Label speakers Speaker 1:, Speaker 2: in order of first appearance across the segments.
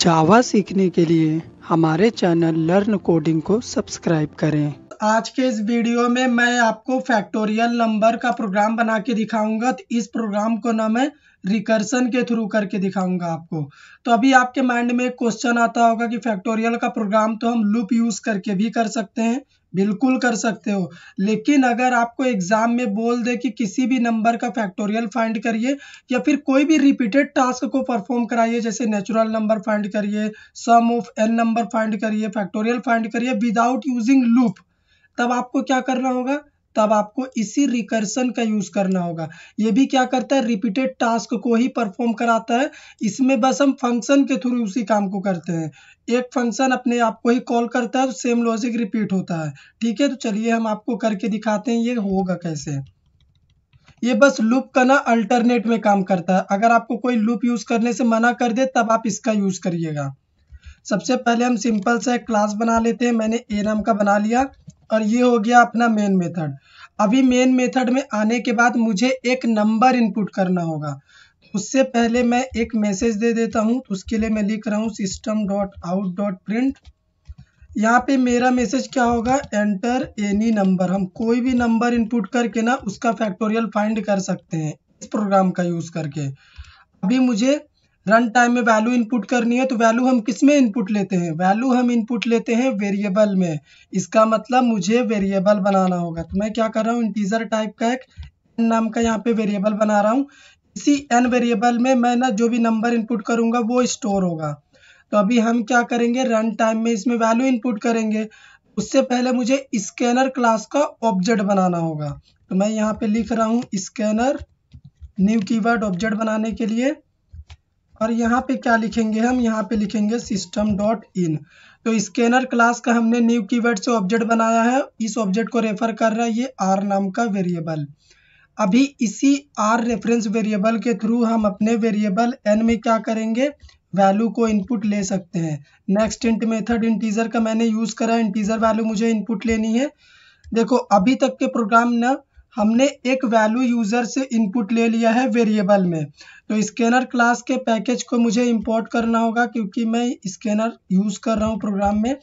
Speaker 1: जावा सीखने के लिए हमारे चैनल लर्न कोडिंग को सब्सक्राइब करें आज के इस वीडियो में मैं आपको फैक्टोरियल नंबर का प्रोग्राम बना के दिखाऊंगा तो इस प्रोग्राम को ना मैं रिकर्सन के थ्रू करके दिखाऊंगा आपको तो अभी आपके माइंड में एक क्वेश्चन आता होगा कि फैक्टोरियल का प्रोग्राम तो हम लूप यूज करके भी कर सकते हैं बिल्कुल कर सकते हो लेकिन अगर आपको एग्जाम में बोल दे कि किसी भी नंबर का फैक्टोरियल फाइंड करिए या फिर कोई भी रिपीटेड टास्क को परफॉर्म कराइए जैसे नेचुरल नंबर फाइंड करिए sum of N number find करिए फैक्टोरियल फाइंड करिए विदाउट यूजिंग लूप तब आपको क्या करना होगा तब आपको इसी रिकर्सन का यूज करना होगा ये भी क्या करता है रिपीटेड टास्क को ही परफॉर्म कराता है इसमें बस हम फंक्शन के थ्रू उसी काम को करते हैं एक फंक्शन अपने आप को ही कॉल करता है तो सेम लॉजिक रिपीट होता है ठीक है तो चलिए हम आपको करके दिखाते हैं ये होगा कैसे ये बस लूप का ना अल्टरनेट में काम करता है अगर आपको कोई लूप यूज करने से मना कर दे तब आप इसका यूज करिएगा सबसे पहले हम सिंपल सा एक क्लास बना लेते हैं मैंने ए नाम का बना लिया और ये हो गया अपना मेन मेथड अभी मेन मेथड में आने के बाद मुझे एक नंबर इनपुट करना होगा उससे पहले मैं एक मैसेज दे देता हूँ तो उसके लिए मैं लिख रहा हूँ system dot out dot print यहाँ पे मेरा मैसेज क्या होगा एंटर एनी नंबर हम कोई भी नंबर इनपुट करके ना उसका फैक्टोरियल फाइंड कर सकते हैं इस प्रोग्राम का यूज़ करके अभी मुझे रन टाइम में वैल्यू इनपुट करनी है तो वैल्यू हम किस में इनपुट लेते हैं वैल्यू हम इनपुट लेते हैं वेरिएबल में इसका मतलब मुझे वेरिएबल बनाना होगा तो मैं क्या कर रहा हूँ इंटीजर टाइप का एक नाम का यहाँ पे वेरिएबल बना रहा हूँ इसी एन वेरिएबल में मैं ना जो भी नंबर इनपुट करूंगा वो स्टोर होगा तो अभी हम क्या करेंगे रन टाइम में इसमें वैल्यू इनपुट करेंगे उससे पहले मुझे स्कैनर क्लास का ऑब्जेक्ट बनाना होगा तो मैं यहाँ पे लिख रहा हूँ स्कैनर न्यू कीवर्ड ऑब्जेक्ट बनाने के लिए और यहाँ पे क्या लिखेंगे हम यहाँ पे लिखेंगे सिस्टम डॉट इन तो स्कैनर क्लास का हमने न्यू कीवर्ड से ऑब्जेक्ट बनाया है इस ऑब्जेक्ट को रेफर कर रहा है ये आर नाम का वेरिएबल अभी इसी आर रेफरेंस वेरिएबल के थ्रू हम अपने वेरिएबल एन में क्या करेंगे वैल्यू को इनपुट ले सकते हैं नेक्स्ट इंट मेथड इंटीजर का मैंने यूज़ करा इंटीजर वैल्यू मुझे इनपुट लेनी है देखो अभी तक के प्रोग्राम ना हमने एक वैल्यू यूज़र से इनपुट ले लिया है वेरिएबल में तो स्कैनर क्लास के पैकेज को मुझे इंपोर्ट करना होगा क्योंकि मैं स्कैनर यूज़ कर रहा हूँ प्रोग्राम में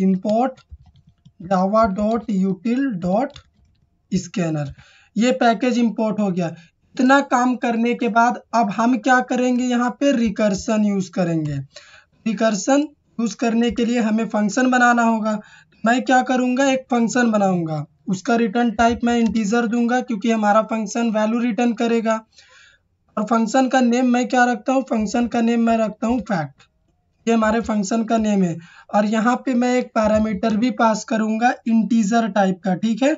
Speaker 1: import Java dot util dot scanner ये पैकेज इंपोर्ट हो गया इतना काम करने के बाद अब हम क्या करेंगे यहाँ पे रिकर्सन यूज़ करेंगे रिकर्सन यूज़ करने के लिए हमें फंक्शन बनाना होगा मैं क्या करूँगा एक फंक्शन बनाऊँगा उसका रिटर्न टाइप मैं इंटीजर दूंगा क्योंकि हमारा फंक्शन वैल्यू रिटर्न करेगा और फंक्शन का नेम मैं क्या रखता हूँ फंक्शन का नेम मैं रखता हूँ फैक्ट ये हमारे फंक्शन का नेम है और यहाँ पे मैं एक पैरामीटर भी पास करूंगा इंटीजर टाइप का ठीक है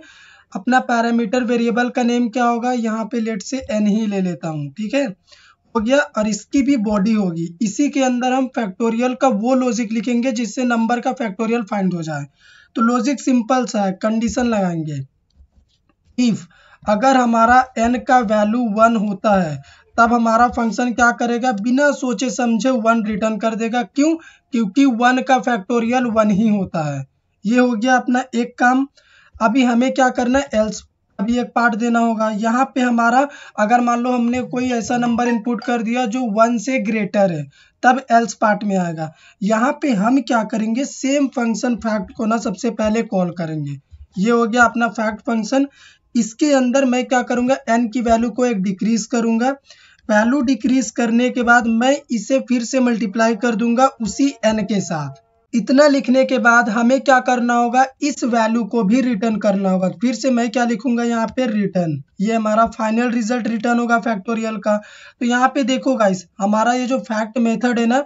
Speaker 1: अपना पैरामीटर वेरिएबल का नेम क्या होगा यहाँ पे लेट से एन ही ले लेता हूँ ठीक है हो गया और इसकी भी बॉडी होगी इसी के अंदर हम फैक्टोरियल का वो लॉजिक लिखेंगे जिससे नंबर का फैक्टोरियल फाइंड हो जाए तो लॉजिक सिंपल सा है कंडीशन लगाएंगे इफ अगर हमारा एन का वैल्यू वन होता है तब हमारा फंक्शन क्या करेगा बिना सोचे समझे वन रिटर्न कर देगा क्यों क्योंकि वन का फैक्टोरियल वन ही होता है ये हो गया अपना एक काम अभी हमें क्या करना है एल्स अब ये पार्ट देना होगा यहाँ पे हमारा अगर मान लो हमने कोई ऐसा नंबर इनपुट कर दिया जो वन से ग्रेटर है तब एल्स पार्ट में आएगा यहाँ पे हम क्या करेंगे सेम फंक्शन फैक्ट को ना सबसे पहले कॉल करेंगे ये हो गया अपना फैक्ट फंक्शन इसके अंदर मैं क्या करूँगा एन की वैल्यू को एक डिक्रीज करूँगा वैल्यू डिक्रीज करने के बाद मैं इसे फिर से मल्टीप्लाई कर दूंगा उसी एन के साथ इतना लिखने के बाद हमें क्या करना होगा इस वैल्यू को भी रिटर्न करना होगा फिर से मैं क्या लिखूंगा यहाँ पे रिटर्न ये हमारा फाइनल रिजल्ट रिटर्न होगा फैक्टोरियल का तो यहाँ पे देखो गाइस हमारा ये जो फैक्ट मेथड है ना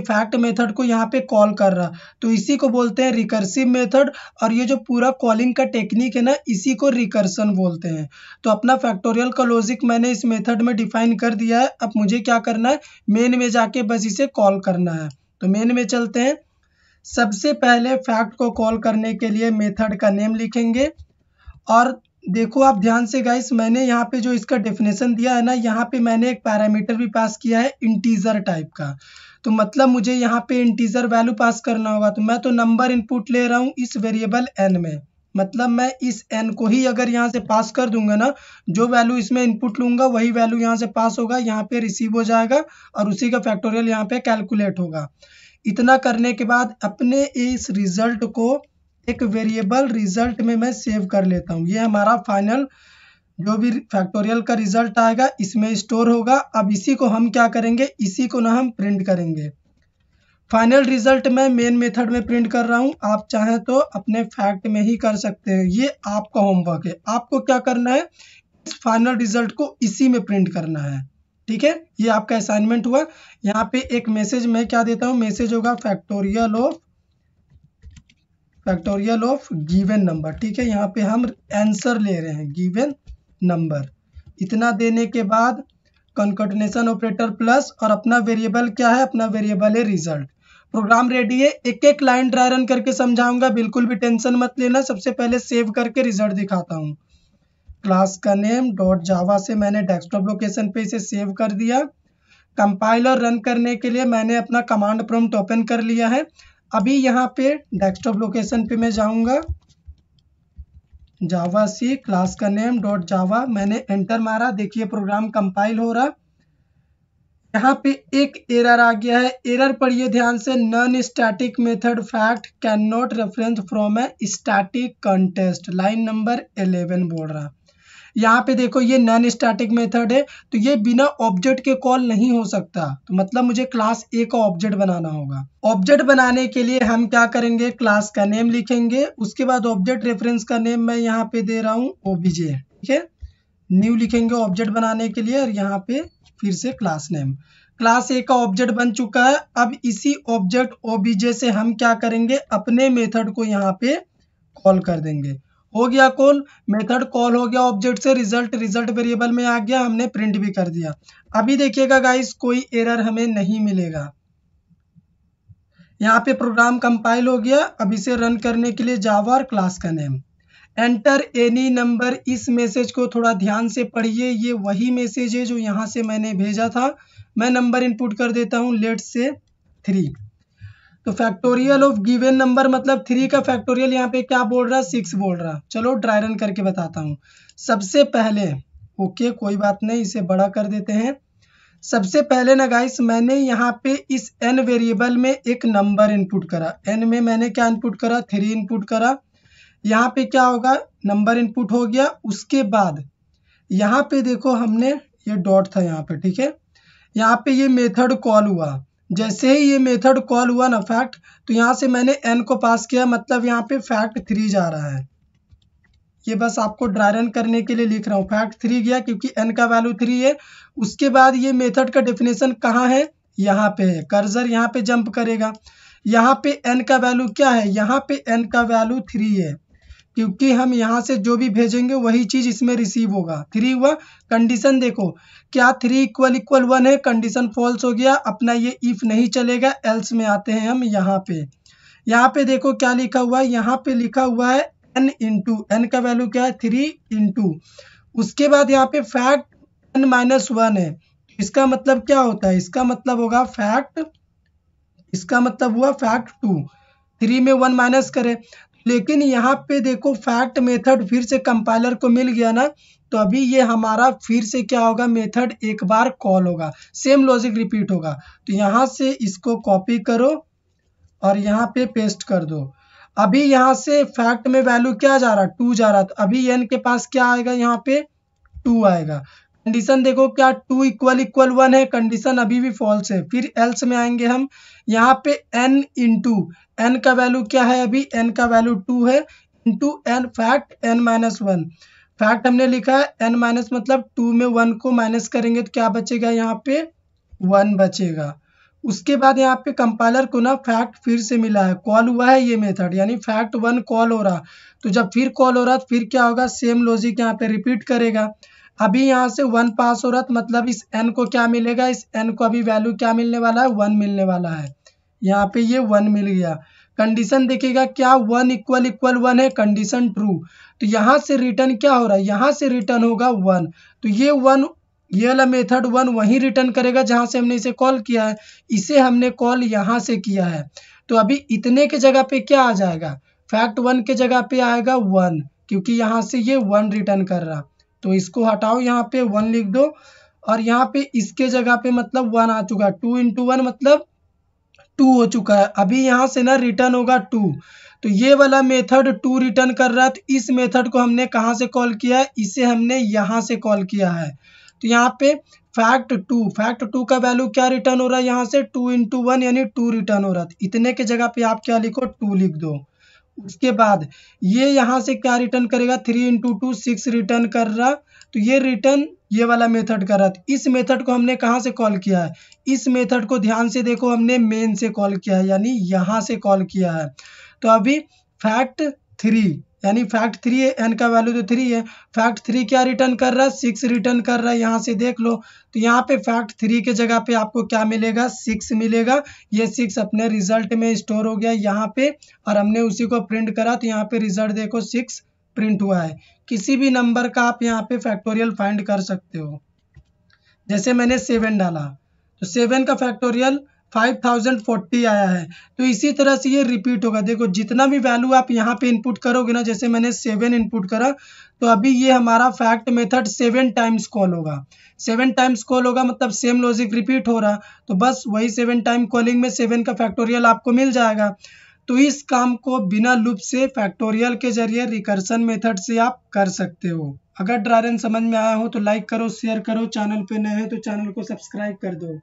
Speaker 1: फैक्ट मेथड को यहाँ पे कॉल कर रहा तो इसी को बोलते हैं रिकर्सिव मेथड और ये जो पूरा कॉलिंग का टेक्निक है ना इसी को रिकर्सन बोलते हैं तो अपना फैक्टोरियल का लॉजिक मैंने इस मेथड में डिफाइन कर दिया है अब मुझे क्या करना है मेन में जाके बस इसे कॉल करना है तो मेन में चलते हैं सबसे पहले फैक्ट को कॉल करने के लिए मेथड का नेम लिखेंगे और देखो आप ध्यान से गाइस मैंने यहाँ पे जो इसका डेफिनेशन दिया है ना यहाँ पे मैंने एक पैरामीटर भी पास किया है इंटीजर टाइप का तो मतलब मुझे यहाँ पे इंटीजर वैल्यू पास करना होगा तो मैं तो नंबर इनपुट ले रहा हूँ इस वेरिएबल एन में मतलब मैं इस एन को ही अगर यहाँ से पास कर दूंगा ना जो वैल्यू इसमें इनपुट लूंगा वही वैल्यू यहाँ से पास होगा यहाँ पे रिसीव हो जाएगा और उसी का फैक्टोरियल यहाँ पे कैलकुलेट होगा इतना करने के बाद अपने इस रिज़ल्ट को एक वेरिएबल रिज़ल्ट में मैं सेव कर लेता हूँ ये हमारा फाइनल जो भी फैक्टोरियल का रिज़ल्ट आएगा इसमें स्टोर होगा अब इसी को हम क्या करेंगे इसी को ना हम प्रिंट करेंगे फाइनल रिजल्ट मैं मेन मेथड में प्रिंट कर रहा हूँ आप चाहें तो अपने फैक्ट में ही कर सकते हैं ये आपका होमवर्क है आपको क्या करना है इस फाइनल रिजल्ट को इसी में प्रिंट करना है ठीक है ये आपका असाइनमेंट हुआ यहाँ पे एक मैसेज मैं क्या देता हूँ मैसेज होगा factorial of factorial of given number ठीक है यहाँ पे हम आंसर ले रहे हैं गिवन नंबर इतना देने के बाद कंकटनेशन ऑपरेटर प्लस और अपना वेरिएबल क्या है अपना वेरिएबल है रिजल्ट प्रोग्राम रेडी है एक एक लाइन ड्राई रन करके समझाऊंगा बिल्कुल भी टेंशन मत लेना सबसे पहले सेव करके रिजल्ट दिखाता हूँ क्लास का नेम डॉट जावा से मैंने डेस्कटॉप लोकेशन पे इसे सेव कर दिया कंपाइल और रन करने के लिए मैंने अपना कमांड प्रॉम्प्ट ओपन कर लिया है अभी यहाँ पे डेस्कटॉप लोकेशन पे मैं जाऊँगा जावा सी क्लास का नेम डॉट जावा मैंने एंटर मारा देखिए प्रोग्राम कंपाइल हो रहा यहाँ पे एक एरर आ गया है एरर पढ़िए ध्यान से non static method fact cannot reference from a static context line number 11 बोल रहा यहाँ पे देखो ये नॉन स्टैटिक मेथड है तो ये बिना ऑब्जेक्ट के कॉल नहीं हो सकता तो मतलब मुझे क्लास ए का ऑब्जेक्ट बनाना होगा ऑब्जेक्ट बनाने के लिए हम क्या करेंगे क्लास का नेम लिखेंगे उसके बाद ऑब्जेक्ट रेफरेंस का नेम मैं यहाँ पे दे रहा हूँ ओबीजे ठीक है न्यू लिखेंगे ऑब्जेक्ट बनाने के लिए और यहाँ पे फिर से क्लास नेम क्लास ए का ऑब्जेक्ट बन चुका है अब इसी ऑब्जेक्ट ओबीजे से हम क्या करेंगे अपने मेथड को यहाँ पे कॉल कर देंगे हो गया कॉल मेथड कॉल हो गया ऑब्जेक्ट से रिजल्ट रिजल्ट वेरिएबल में आ गया हमने प्रिंट भी कर दिया अभी देखिएगा गाइस कोई एरर हमें नहीं मिलेगा यहाँ पे प्रोग्राम कंपाइल हो गया अब इसे रन करने के लिए जावा और क्लास का नेम एंटर एनी नंबर इस मैसेज को थोड़ा ध्यान से पढ़िए ये वही मैसेज है जो यहाँ से मैंने भेजा था मैं नंबर इनपुट कर देता हूँ लेट से थ्री तो फैक्टोरियल ऑफ गिवेन नंबर मतलब थ्री का फैक्टोरियल यहाँ पे क्या बोल रहा है सिक्स बोल रहा चलो ड्राई रन करके बताता हूँ सबसे पहले ओके okay, कोई बात नहीं इसे बड़ा कर देते हैं सबसे पहले ना गाइस मैंने यहाँ पे इस एन वेरिएबल में एक नंबर इनपुट करा एन में मैंने क्या इनपुट करा थ्री इनपुट करा यहाँ पे क्या होगा नंबर इनपुट हो गया उसके बाद यहाँ पे देखो हमने ये डॉट था यहाँ पे ठीक है यहाँ पे ये मेथड कॉल हुआ जैसे ही ये मेथड कॉल हुआ ना फैक्ट तो यहाँ से मैंने एन को पास किया मतलब यहाँ पे फैक्ट थ्री जा रहा है ये बस आपको ड्राई रन करने के लिए लिख रहा हूँ फैक्ट थ्री गया क्योंकि एन का वैल्यू थ्री है उसके बाद ये मेथड का डेफिनेशन कहाँ है यहाँ पे है कर्जर यहाँ पे जंप करेगा यहाँ पे एन का वैल्यू क्या है यहाँ पे एन का वैल्यू थ्री है क्योंकि हम यहाँ से जो भी भेजेंगे वही चीज़ इसमें रिसीव होगा थ्री हुआ कंडीशन देखो क्या थ्री इक्वल इक्वल वन है कंडीशन फॉल्स हो गया अपना ये इफ़ नहीं चलेगा एल्स में आते हैं हम यहाँ पे यहाँ पे देखो क्या लिखा हुआ है यहाँ पे लिखा हुआ है एन इंटू एन का वैल्यू क्या है थ्री इंटू उसके बाद यहाँ पे फैक्ट एन माइनस वन है इसका मतलब क्या होता है इसका मतलब होगा फैक्ट इसका मतलब हुआ फैक्ट टू थ्री में वन माइनस करें लेकिन यहाँ पे देखो फैक्ट मेथड फिर से कंपाइलर को मिल गया ना तो अभी ये हमारा फिर से क्या होगा मेथड एक बार कॉल होगा सेम लॉजिक रिपीट होगा तो यहाँ से इसको कॉपी करो और यहाँ पे पेस्ट कर दो अभी यहाँ से फैक्ट में वैल्यू क्या जा रहा टू जा रहा तो अभी एन के पास क्या आएगा यहाँ पे टू आएगा कंडीशन देखो क्या टू इक्वल इक्वल वन है कंडीशन अभी भी फॉल्स है फिर एल्स में आएंगे हम यहाँ पे एन इंटू एन का वैल्यू क्या है अभी एन का वैल्यू टू है into N fact N minus one fact हमने लिखा है एन माइनस मतलब टू में वन को माइनस करेंगे तो क्या बचेगा यहाँ पे वन बचेगा उसके बाद यहाँ पे कंपाइलर को ना फैक्ट फिर से मिला है कॉल हुआ है ये मेथड यानी फैक्ट वन कॉल हो रहा तो जब फिर कॉल हो रहा तो फिर क्या होगा सेम लॉजिक यहाँ पे रिपीट करेगा अभी यहाँ से वन पास हो रहा तो मतलब इस एन को क्या मिलेगा इस एन को अभी वैल्यू क्या मिलने वाला है वन मिलने वाला है यहाँ पे ये वन मिल गया कंडीशन देखिएगा क्या वन इक्वल इक्वल वन है कंडीशन ट्रू तो यहाँ से रिटर्न क्या हो रहा है यहाँ से रिटर्न होगा वन तो ये वन ये वाला मेथड वन वही रिटर्न करेगा जहाँ से हमने इसे कॉल किया है इसे हमने कॉल यहाँ से किया है तो अभी इतने के जगह पे क्या आ जाएगा फैक्ट वन के जगह पे आएगा वन क्योंकि यहाँ से ये वन रिटर्न कर रहा तो इसको हटाओ यहाँ पे वन लिख दो और यहाँ पे इसके जगह पे मतलब वन आ चुका टू इंटू वन मतलब टू हो चुका है अभी यहाँ से ना रिटर्न होगा टू तो ये वाला मेथड टू रिटर्न कर रहा है तो इस मेथड को हमने कहाँ से कॉल किया है इसे हमने यहाँ से कॉल किया है तो यहाँ पे फैक्ट टू फैक्ट टू का वैल्यू क्या रिटर्न हो रहा है यहाँ से टू इंटू वन यानी टू रिटर्न हो रहा था तो इतने के जगह पे आप क्या लिखो टू लिख दो उसके बाद ये यहाँ से क्या रिटर्न करेगा three into two six return कर रहा तो ये रिटर्न ये वाला मेथड कर रहा था तो इस मेथड को हमने कहाँ से कॉल किया है इस मेथड को ध्यान से देखो हमने मेन से कॉल किया है यानी यहाँ से कॉल किया है तो अभी फैक्ट थ्री यानी फैक्ट थ्री है एन का वैल्यू तो थ्री है फैक्ट थ्री क्या रिटर्न कर रहा है सिक्स रिटर्न कर रहा है यहाँ से देख लो तो यहाँ पे फैक्ट थ्री के जगह पे आपको क्या मिलेगा सिक्स मिलेगा ये सिक्स अपने रिजल्ट में स्टोर हो गया यहाँ पे और हमने उसी को प्रिंट करा तो यहाँ पे रिजल्ट देखो सिक्स प्रिंट हुआ है किसी भी नंबर का आप यहाँ पे फैक्टोरियल फाइंड कर सकते हो जैसे मैंने सेवन डाला तो सेवन का फैक्टोरियल 5040 आया है तो इसी तरह से ये रिपीट होगा देखो जितना भी वैल्यू आप यहाँ पे इनपुट करोगे ना जैसे मैंने सेवन इनपुट करा तो अभी ये हमारा fact method seven times call होगा सेवन टाइम्स कॉल होगा मतलब सेम लॉजिक रिपीट हो रहा तो बस वही सेवन टाइम कॉलिंग में सेवन का फैक्टोरियल आपको मिल जाएगा तो इस काम को बिना लूप से फैक्टोरियल के जरिए रिकर्सन मेथड से आप कर सकते हो अगर ड्रायरन समझ में आया हो तो लाइक करो शेयर करो चैनल पे नए हो तो चैनल को सब्सक्राइब कर दो